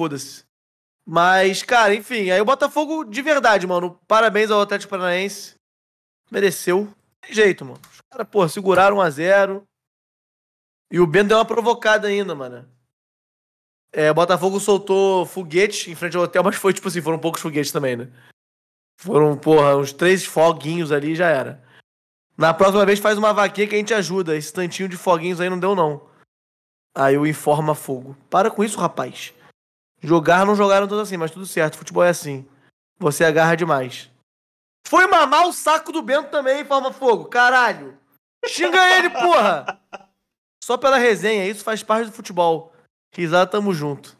foda-se. Mas, cara, enfim, aí o Botafogo de verdade, mano. Parabéns ao Atlético Paranaense. Mereceu. tem jeito, mano. Os caras, pô, seguraram 1 a 0 E o Bento deu uma provocada ainda, mano. É, o Botafogo soltou foguete em frente ao hotel, mas foi tipo assim, foram poucos foguetes também, né? Foram, porra, uns três foguinhos ali e já era. Na próxima vez faz uma vaquinha que a gente ajuda. Esse tantinho de foguinhos aí não deu, não. Aí o Informa Fogo. Para com isso, rapaz. Jogar não jogaram todos assim, mas tudo certo. Futebol é assim. Você agarra demais. Foi mamar o saco do Bento também, Forma Fogo. Caralho. Xinga ele, porra. Só pela resenha. Isso faz parte do futebol. Risada, tamo junto.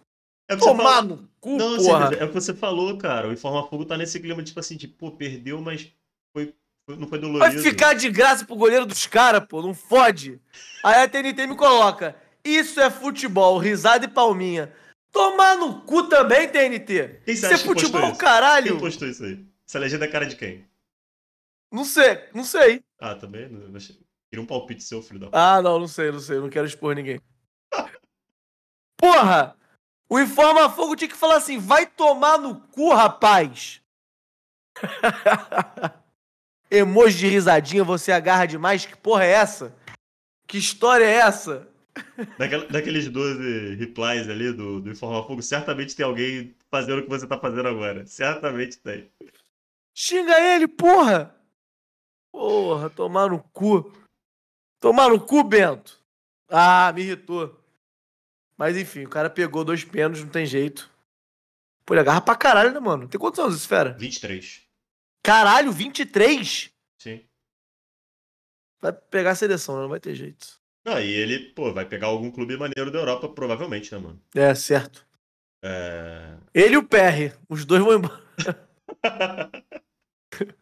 É Tomar no cu, não, porra. é o que você falou, cara. O Informa Fogo tá nesse clima, tipo assim, de, pô, perdeu, mas foi não foi dolorido. Vai ficar de graça pro goleiro dos caras, pô, não fode. Aí a TNT me coloca. Isso é futebol, risada e palminha. Tomar no cu também, TNT. Quem você é isso é futebol, caralho. Quem postou isso aí? Essa legenda é cara de quem? Não sei, não sei. Ah, também? Tira um palpite seu, filho da puta. Ah, não, não sei, não sei. Não quero expor ninguém. Porra! O Informa Fogo tinha que falar assim: vai tomar no cu, rapaz! Emoji de risadinha, você agarra demais. Que porra é essa? Que história é essa? Daquela, daqueles 12 replies ali do, do Informa Fogo, certamente tem alguém fazendo o que você tá fazendo agora. Certamente tem. Xinga ele, porra! Porra, tomar no cu. Tomar no cu, Bento. Ah, me irritou. Mas enfim, o cara pegou dois pênaltis, não tem jeito. Pô, ele agarra pra caralho, né, mano? Tem quantos anos esse fera? 23. Caralho, 23? Sim. Vai pegar a seleção, né? não vai ter jeito. Aí e ele, pô, vai pegar algum clube maneiro da Europa, provavelmente, né, mano? É, certo. É... Ele e o PR, os dois vão embora.